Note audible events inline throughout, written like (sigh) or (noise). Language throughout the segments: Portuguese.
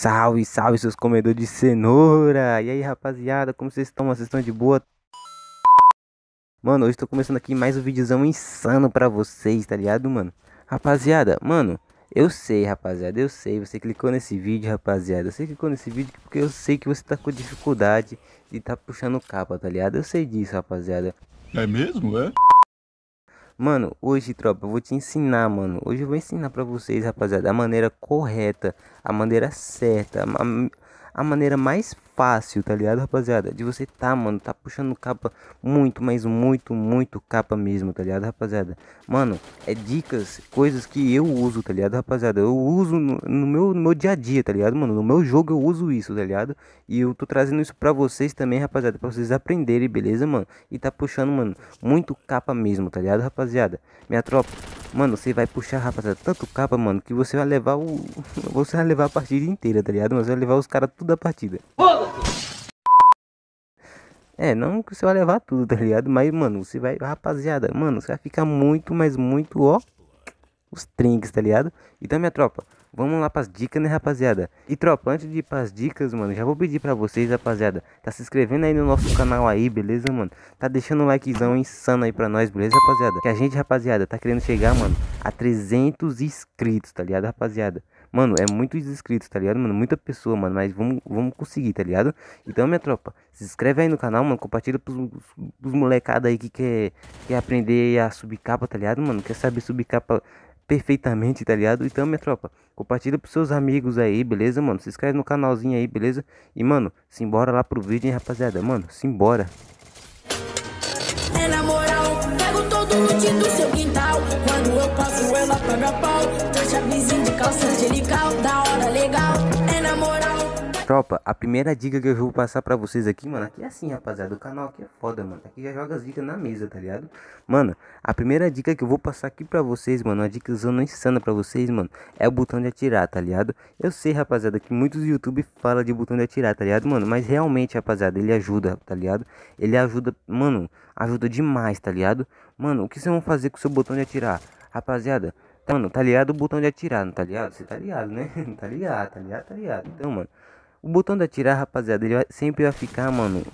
Salve, salve seus comedores de cenoura! E aí rapaziada, como vocês estão? Vocês estão de boa? Mano, hoje estou começando aqui mais um videozão insano pra vocês, tá ligado, mano? Rapaziada, mano, eu sei, rapaziada, eu sei, você clicou nesse vídeo, rapaziada Você clicou nesse vídeo porque eu sei que você tá com dificuldade e tá puxando capa, tá ligado? Eu sei disso, rapaziada É mesmo, é? Mano, hoje, tropa, eu vou te ensinar, mano. Hoje eu vou ensinar pra vocês, rapaziada, a maneira correta, a maneira certa. A a maneira mais fácil, tá ligado, rapaziada? De você tá, mano, tá puxando capa muito, mas muito, muito capa mesmo, tá ligado, rapaziada? Mano, é dicas, coisas que eu uso, tá ligado, rapaziada? Eu uso no, no, meu, no meu dia a dia, tá ligado, mano? No meu jogo eu uso isso, tá ligado? E eu tô trazendo isso pra vocês também, rapaziada, pra vocês aprenderem, beleza, mano? E tá puxando, mano, muito capa mesmo, tá ligado, rapaziada? Minha tropa, mano, você vai puxar, rapaziada, tanto capa, mano, que você vai levar o... (laughs) Você vai levar a partida inteira, tá ligado? Mas vai levar os caras tudo da partida. É, não que você vai levar tudo, tá ligado? Mas, mano, você vai. Rapaziada, mano, você vai ficar muito, mas muito, ó. Os trinques, tá ligado? Então, minha tropa, vamos lá pras dicas, né, rapaziada? E, tropa, antes de ir pras dicas, mano, já vou pedir pra vocês, rapaziada, tá se inscrevendo aí no nosso canal aí, beleza, mano? Tá deixando um likezão insano aí pra nós, beleza, rapaziada? Que a gente, rapaziada, tá querendo chegar, mano, a 300 inscritos, tá ligado, rapaziada? Mano, é muitos inscritos, tá ligado, mano? Muita pessoa, mano. Mas vamos, vamos conseguir, tá ligado? Então, minha tropa, se inscreve aí no canal, mano. Compartilha pros, pros molecada aí que quer, quer aprender a subir capa, tá ligado, mano? Quer saber subir capa perfeitamente, tá ligado? Então, minha tropa, compartilha pros seus amigos aí, beleza, mano? Se inscreve no canalzinho aí, beleza? E, mano, simbora lá pro vídeo, hein, rapaziada? Mano, simbora. na moral, pego todo o do seu quintal. Quando eu passo ela pra minha pau de calça angelical, da hora legal, é na moral. Tropa, a primeira dica que eu vou passar pra vocês aqui, mano, aqui é assim, rapaziada, o canal aqui é foda, mano. Aqui já joga as dicas na mesa, tá ligado? Mano, a primeira dica que eu vou passar aqui pra vocês, mano, uma dica zona insana pra vocês, mano, é o botão de atirar, tá ligado? Eu sei, rapaziada, que muitos YouTube falam de botão de atirar, tá ligado, mano? Mas realmente, rapaziada, ele ajuda, tá ligado? Ele ajuda, mano, ajuda demais, tá ligado? Mano, o que vocês vão fazer com o seu botão de atirar? Rapaziada, Mano, tá ligado o botão de atirar, não tá ligado? Você tá ligado, né? (laughs) tá ligado, tá ligado, tá ligado. Então, mano, o botão de atirar, rapaziada, ele vai, sempre vai ficar, mano,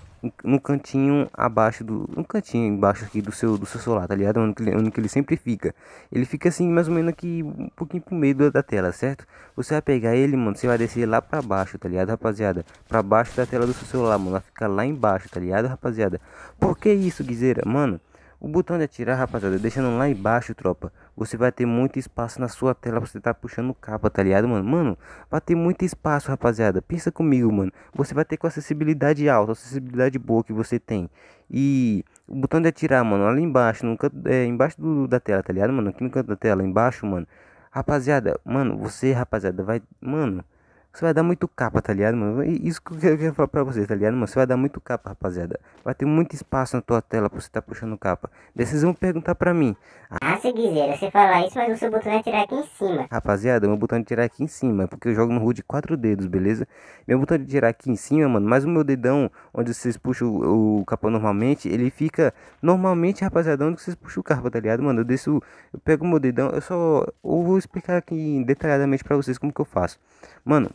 no cantinho abaixo do. No cantinho embaixo aqui do seu, do seu celular, tá ligado? Onde onde ele sempre fica. Ele fica assim, mais ou menos aqui, um pouquinho pro meio da tela, certo? Você vai pegar ele, mano, você vai descer lá pra baixo, tá ligado, rapaziada? Pra baixo da tela do seu celular, mano. Vai ficar lá embaixo, tá ligado, rapaziada? Por que isso, guiseira? Mano. O botão de atirar, rapaziada, deixando lá embaixo, tropa. Você vai ter muito espaço na sua tela pra você tá puxando capa, tá ligado, mano? Mano, vai ter muito espaço, rapaziada. Pensa comigo, mano. Você vai ter com acessibilidade alta, acessibilidade boa que você tem. E o botão de atirar, mano, ali embaixo, no canto, é, embaixo do, da tela, tá ligado, mano? Aqui no canto da tela, embaixo, mano. Rapaziada, mano, você, rapaziada, vai... Mano... Você vai dar muito capa, tá ligado, mano? Isso que eu quero falar pra você, tá ligado, mano? Você vai dar muito capa, rapaziada. Vai ter muito espaço na tua tela pra você tá puxando capa. Daí vocês vão perguntar pra mim. Ah, ah se quiser. você fala isso, mas o seu botão é tirar aqui em cima. Rapaziada, meu botão de é tirar aqui em cima, porque eu jogo no HUD de quatro dedos, beleza? Meu botão de tirar aqui em cima, mano, mas o meu dedão, onde vocês puxam o, o capa normalmente, ele fica normalmente, rapaziada, onde vocês puxam o capa, tá ligado, mano? Eu desço, eu pego o meu dedão, eu só... Eu vou explicar aqui detalhadamente pra vocês como que eu faço. Mano,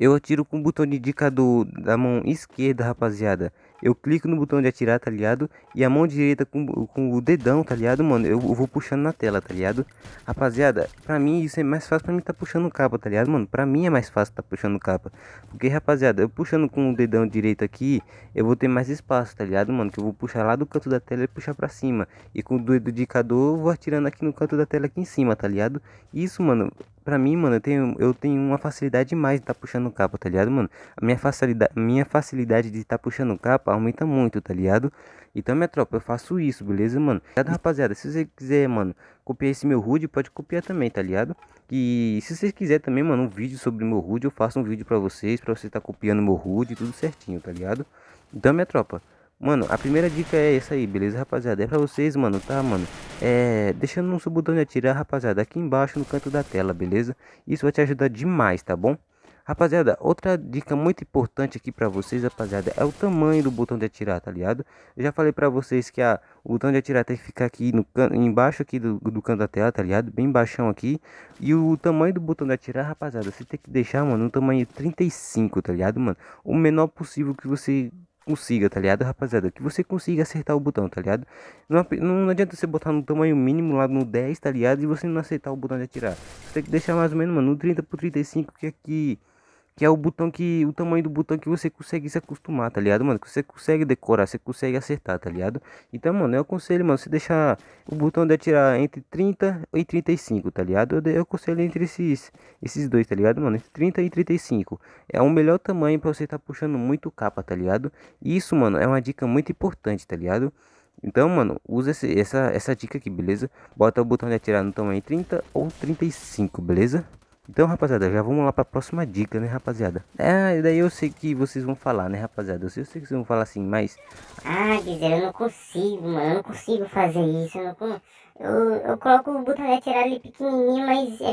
eu atiro com o botão de dica do, da mão esquerda, rapaziada. Eu clico no botão de atirar, tá ligado? E a mão direita com, com o dedão, tá ligado, mano? Eu, eu, vou puxando na tela, tá ligado? Rapaziada, pra mim isso é mais fácil pra mim tá puxando capa, tá ligado, mano? Pra mim é mais fácil tá puxando capa. Porque, rapaziada, eu puxando com o dedão direito aqui, eu vou ter mais espaço, tá ligado, mano? Que eu vou puxar lá do canto da tela e puxar pra cima. E com o dedo indicador, eu vou atirando aqui no canto da tela aqui em cima, tá ligado? Isso, mano, Pra mim, mano, eu tenho, eu tenho uma facilidade demais de tá puxando capa, tá ligado, mano? A minha facilidade, minha facilidade de tá puxando capa aumenta muito, tá ligado? Então, minha tropa, eu faço isso, beleza, mano? Cada tá rapaziada, se você quiser, mano, copiar esse meu HUD, pode copiar também, tá ligado? E se vocês quiserem também, mano, um vídeo sobre meu HUD, eu faço um vídeo pra vocês, pra você tá copiando meu HUD, tudo certinho, tá ligado? Então, minha tropa, Mano, a primeira dica é essa aí, beleza, rapaziada? É pra vocês, mano, tá, mano? É... Deixando um botão de atirar, rapaziada, aqui embaixo no canto da tela, beleza? Isso vai te ajudar demais, tá bom? Rapaziada, outra dica muito importante aqui pra vocês, rapaziada, é o tamanho do botão de atirar, tá ligado? Eu já falei pra vocês que a, o botão de atirar tem que ficar aqui no can, embaixo aqui do, do canto da tela, tá ligado? Bem baixão aqui. E o tamanho do botão de atirar, rapaziada, você tem que deixar, mano, no tamanho 35, tá ligado, mano? O menor possível que você consiga, tá ligado, rapaziada? Que você consiga acertar o botão, tá ligado? Não, não adianta você botar no tamanho mínimo lá no 10, tá ligado? E você não acertar o botão de atirar. Você tem que deixar mais ou menos, mano, no 30 por 35, que aqui que é o botão que o tamanho do botão que você consegue se acostumar, tá ligado, mano? Que você consegue decorar, você consegue acertar, tá ligado? Então, mano, eu aconselho, mano, você deixar o botão de atirar entre 30 e 35, tá ligado? Eu, eu aconselho entre esses esses dois, tá ligado, mano? Entre 30 e 35. É o melhor tamanho para você estar tá puxando muito capa, tá ligado? E isso, mano, é uma dica muito importante, tá ligado? Então, mano, usa esse, essa, essa dica aqui, beleza? Bota o botão de atirar no tamanho 30 ou 35, beleza? Então, rapaziada, já vamos lá para a próxima dica, né, rapaziada? É, daí eu sei que vocês vão falar, né, rapaziada? Eu sei que vocês vão falar assim, mas... Ah, dizer, eu não consigo, mano, eu não consigo fazer isso, eu não Eu, eu coloco o botão de atirar ali pequenininho, mas é,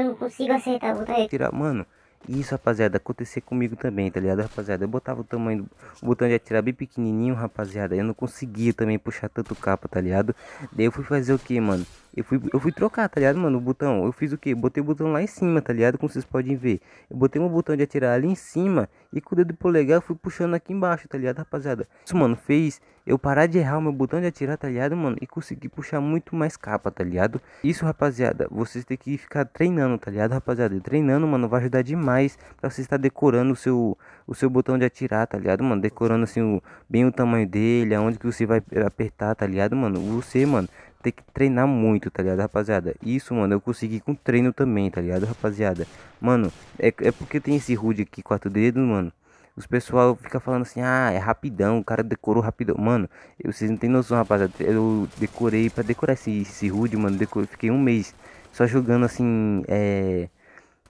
eu não consigo acertar o botão de atirar. Mano, isso, rapaziada, acontecer comigo também, tá ligado, rapaziada? Eu botava o tamanho, do... o botão de atirar bem pequenininho, rapaziada. Eu não conseguia também puxar tanto capa, tá ligado? Daí eu fui fazer o que, mano? Eu fui, eu fui trocar, tá ligado, mano? O botão. Eu fiz o que? Botei o botão lá em cima, tá ligado? Como vocês podem ver. Eu botei um botão de atirar ali em cima e com o dedo polegar eu fui puxando aqui embaixo, tá ligado, rapaziada? Isso, mano, fez eu parar de errar o meu botão de atirar, tá ligado, mano? E conseguir puxar muito mais capa, tá ligado? Isso, rapaziada, vocês têm que ficar treinando, tá ligado, rapaziada? E treinando, mano, vai ajudar demais pra você estar decorando o seu, o seu botão de atirar, tá ligado, mano? Decorando, assim, o, bem o tamanho dele, aonde que você vai apertar, tá ligado, mano? Você, mano, tem que treinar muito, tá ligado, rapaziada? Isso, mano, eu consegui com treino também, tá ligado, rapaziada? Mano, é, é porque tem esse HUD aqui, quatro dedos, mano os pessoal fica falando assim, ah, é rapidão, o cara decorou rapidão. Mano, eu, vocês não tem noção, rapaziada. Eu decorei, pra decorar esse, esse rude, mano, decorei, fiquei um mês só jogando assim, é,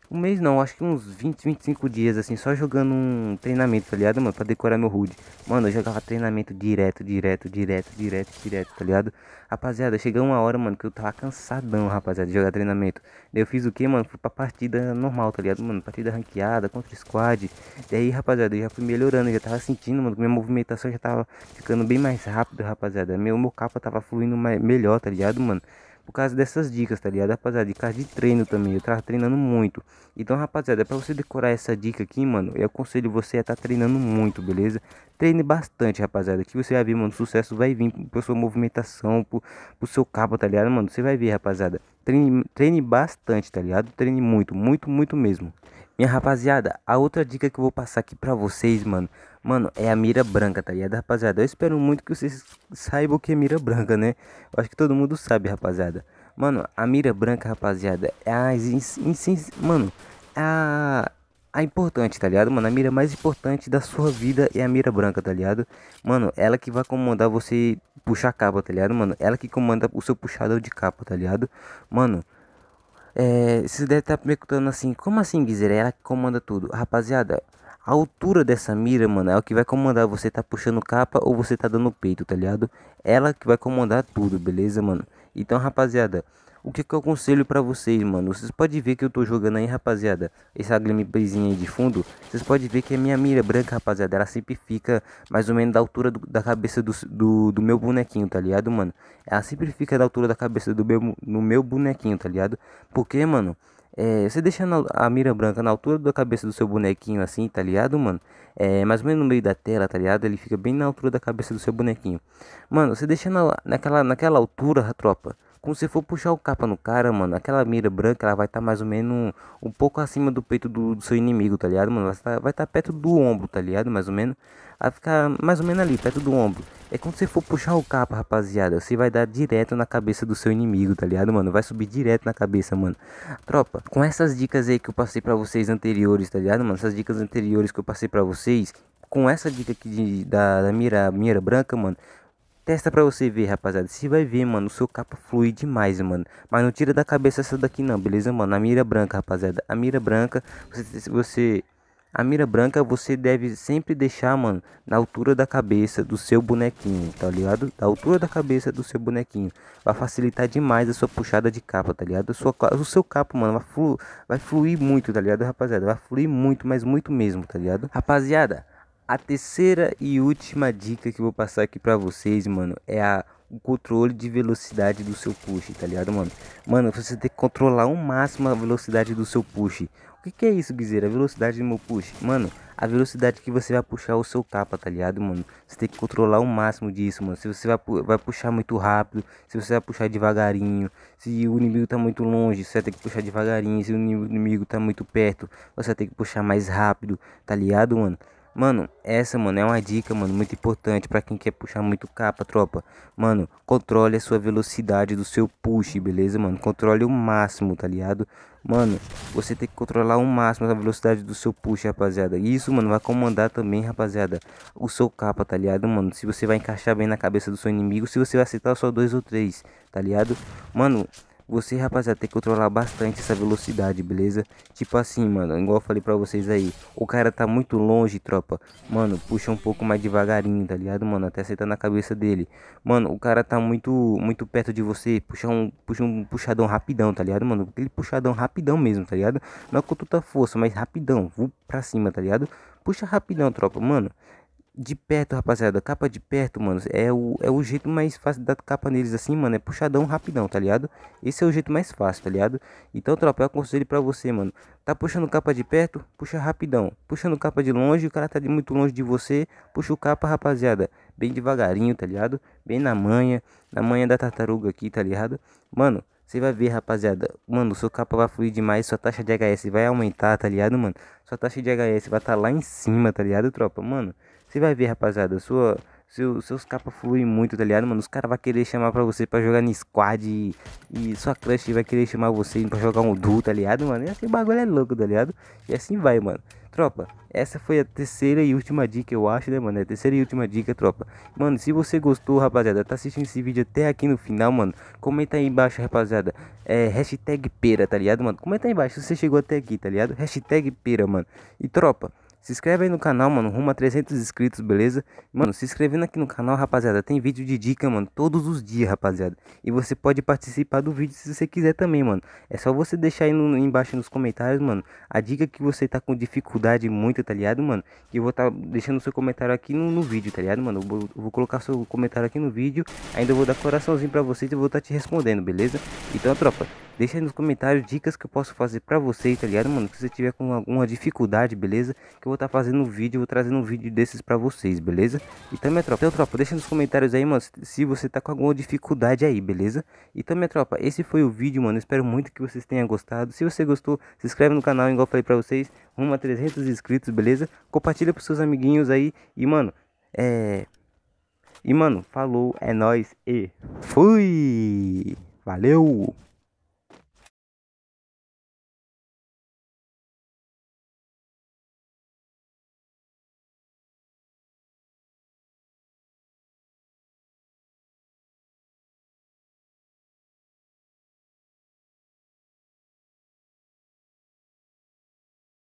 um mês não, acho que uns 20, 25 dias, assim, só jogando um treinamento, tá ligado, mano? Pra decorar meu HUD. Mano, eu jogava treinamento direto, direto, direto, direto, direto, tá ligado? Rapaziada, chegou uma hora, mano, que eu tava cansadão, rapaziada, de jogar treinamento. Daí eu fiz o que, mano? Fui pra partida normal, tá ligado, mano? Partida ranqueada, contra squad. e aí rapaziada, eu já fui melhorando, já tava sentindo, mano, que minha movimentação já tava ficando bem mais rápido rapaziada. Meu, meu capa tava fluindo mais, melhor, tá ligado, mano? Por causa dessas dicas, tá ligado, rapaziada? Dicas de treino também. Eu tava treinando muito. Então, rapaziada, para você decorar essa dica aqui, mano, eu aconselho você a estar tá treinando muito, beleza? Treine bastante, rapaziada. Que você vai ver, mano, sucesso vai vir por sua movimentação, por pro seu cabo, tá ligado, mano? Você vai ver, rapaziada. Treine, treine bastante, tá ligado? Treine muito, muito, muito mesmo. Minha rapaziada, a outra dica que eu vou passar aqui para vocês, mano Mano, é a mira branca, tá ligado, rapaziada? Eu espero muito que vocês saibam o que é mira branca, né? Eu acho que todo mundo sabe, rapaziada. Mano, a mira branca, rapaziada, é a... Mano, é a a importante, tá ligado? Mano, a mira mais importante da sua vida é a mira branca, tá ligado? Mano, ela que vai comandar você puxar a capa, tá ligado? Mano, ela que comanda o seu puxador de capa, tá ligado? Mano, é, você devem tá estar perguntando assim, como assim, Guizera? Ela que comanda tudo. Rapaziada, a altura dessa mira, mano, é o que vai comandar você tá puxando capa ou você tá dando peito, tá ligado? Ela que vai comandar tudo, beleza, mano? Então, rapaziada, o que, que eu aconselho pra vocês, mano? Vocês podem ver que eu tô jogando aí, rapaziada, essa gameplayzinha aí de fundo. Vocês podem ver que a é minha mira branca, rapaziada, ela sempre fica mais ou menos da altura do, da cabeça do, do, do, meu bonequinho, tá ligado, mano? Ela sempre fica da altura da cabeça do meu, no meu bonequinho, tá ligado? Porque, mano... É, você deixando a mira branca na altura da cabeça do seu bonequinho assim, tá ligado, mano? É, mais ou menos no meio da tela, tá ligado? Ele fica bem na altura da cabeça do seu bonequinho. Mano, você deixando naquela, naquela altura, tropa, como se for puxar o capa no cara, mano, aquela mira branca, ela vai estar tá mais ou menos um pouco acima do peito do, do seu inimigo, tá ligado, mano? Tá, vai estar tá perto do ombro, tá ligado? Mais ou menos a ficar mais ou menos ali, perto do ombro. É quando você for puxar o capa, rapaziada, você vai dar direto na cabeça do seu inimigo, tá ligado, mano? Vai subir direto na cabeça, mano. Tropa, com essas dicas aí que eu passei pra vocês anteriores, tá ligado, mano? Essas dicas anteriores que eu passei pra vocês, com essa dica aqui de, da, da mira, mira branca, mano, Testa pra você ver, rapaziada. Você vai ver, mano. O seu capa flui demais, mano. Mas não tira da cabeça essa daqui, não, beleza, mano? A mira branca, rapaziada. A mira branca, você, você a mira branca você deve sempre deixar, mano, na altura da cabeça do seu bonequinho, tá ligado? Da altura da cabeça do seu bonequinho. Vai facilitar demais a sua puxada de capa, tá ligado? Sua, o seu capo, mano, vai, flu, vai fluir muito, tá ligado, rapaziada? Vai fluir muito, mas muito mesmo, tá ligado? Rapaziada, a terceira e última dica que eu vou passar aqui pra vocês, mano, é a o controle de velocidade do seu push, tá ligado, mano? Mano, você tem que controlar o máximo a velocidade do seu push que, que é isso, Guizeira? A velocidade do meu push? Mano, a velocidade que você vai puxar o seu capa, tá ligado, mano? Você tem que controlar o máximo disso, mano. Se você vai, pu vai puxar muito rápido, se você vai puxar devagarinho, se o inimigo tá muito longe, você vai ter que puxar devagarinho. Se o inimigo tá muito perto, você vai ter que puxar mais rápido, tá ligado, mano? Mano, essa, mano, é uma dica, mano, muito importante para quem quer puxar muito capa, tropa. Mano, controle a sua velocidade do seu push, beleza, mano? Controle o máximo, tá ligado? Mano, você tem que controlar o máximo a velocidade do seu push, rapaziada. E isso, mano, vai comandar também, rapaziada, o seu capa, tá ligado, mano? Se você vai encaixar bem na cabeça do seu inimigo, se você vai acertar só dois ou três, tá ligado? Mano, você, rapaziada, tem que controlar bastante essa velocidade, beleza? Tipo assim, mano, igual eu falei pra vocês aí. O cara tá muito longe, tropa. Mano, puxa um pouco mais devagarinho, tá ligado, mano? Até acertar na cabeça dele. Mano, o cara tá muito muito perto de você. Puxa um, puxa um puxadão rapidão, tá ligado, mano? Aquele puxadão rapidão mesmo, tá ligado? Não é com tanta força, mas rapidão. Vou pra cima, tá ligado? Puxa rapidão, tropa, mano de perto, rapaziada. Capa de perto, mano. É o, é o jeito mais fácil da capa neles assim, mano. É puxadão rapidão, tá ligado? Esse é o jeito mais fácil, tá ligado? Então, tropa, eu aconselho pra você, mano. Tá puxando capa de perto? Puxa rapidão. Puxando capa de longe, o cara tá de muito longe de você. Puxa o capa, rapaziada. Bem devagarinho, tá ligado? Bem na manha. Na manha da tartaruga aqui, tá ligado? Mano, você vai ver, rapaziada. Mano, seu capa vai fluir demais. Sua taxa de HS vai aumentar, tá ligado, mano? Sua taxa de HS vai estar tá lá em cima, tá ligado, tropa? Mano. Você vai ver, rapaziada, sua, seu, seus capas fluem muito, tá ligado, mano? Os caras vão querer chamar pra você pra jogar no squad e, e sua crush vai querer chamar você pra jogar um duo, tá ligado, mano? E assim o bagulho é louco, tá ligado? E assim vai, mano. Tropa, essa foi a terceira e última dica, eu acho, né, mano? É a terceira e última dica, tropa. Mano, se você gostou, rapaziada, tá assistindo esse vídeo até aqui no final, mano, comenta aí embaixo, rapaziada. É, hashtag pera, tá ligado, mano? Comenta aí embaixo se você chegou até aqui, tá ligado? Hashtag pera, mano. E tropa, se inscreve aí no canal, mano, rumo a 300 inscritos, beleza? Mano, se inscrevendo aqui no canal, rapaziada, tem vídeo de dica, mano, todos os dias, rapaziada. E você pode participar do vídeo se você quiser também, mano. É só você deixar aí no, embaixo nos comentários, mano, a dica que você tá com dificuldade muito, tá ligado, mano? Que eu vou tá deixando seu comentário aqui no, no vídeo, tá ligado, mano? Eu vou, eu vou, colocar seu comentário aqui no vídeo, ainda vou dar coraçãozinho pra vocês e vou tá te respondendo, beleza? Então, tropa, Deixa aí nos comentários dicas que eu posso fazer pra vocês, tá ligado, mano? Se você tiver com alguma dificuldade, beleza? Que eu vou estar tá fazendo um vídeo, vou trazendo um vídeo desses pra vocês, beleza? E também, tropa, então, tropa, deixa nos comentários aí, mano, se você tá com alguma dificuldade aí, beleza? E também, tropa, esse foi o vídeo, mano. espero muito que vocês tenham gostado. Se você gostou, se inscreve no canal, igual eu falei pra vocês. Rumo a 300 inscritos, beleza? Compartilha pros seus amiguinhos aí. E, mano, é... E, mano, falou, é nóis e fui! Valeu!